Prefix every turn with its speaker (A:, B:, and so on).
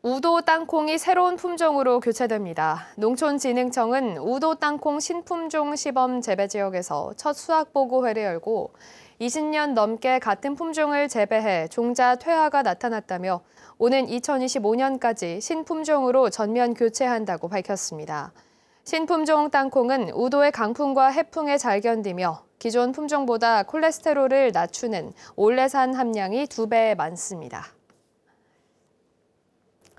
A: 우도 땅콩이 새로운 품종으로 교체됩니다. 농촌진흥청은 우도 땅콩 신품종 시범 재배 지역에서 첫 수확 보고회를 열고 20년 넘게 같은 품종을 재배해 종자 퇴화가 나타났다며 오는 2025년까지 신품종으로 전면 교체한다고 밝혔습니다. 신품종 땅콩은 우도의 강풍과 해풍에 잘 견디며 기존 품종보다 콜레스테롤을 낮추는 올레산 함량이 두 배 많습니다.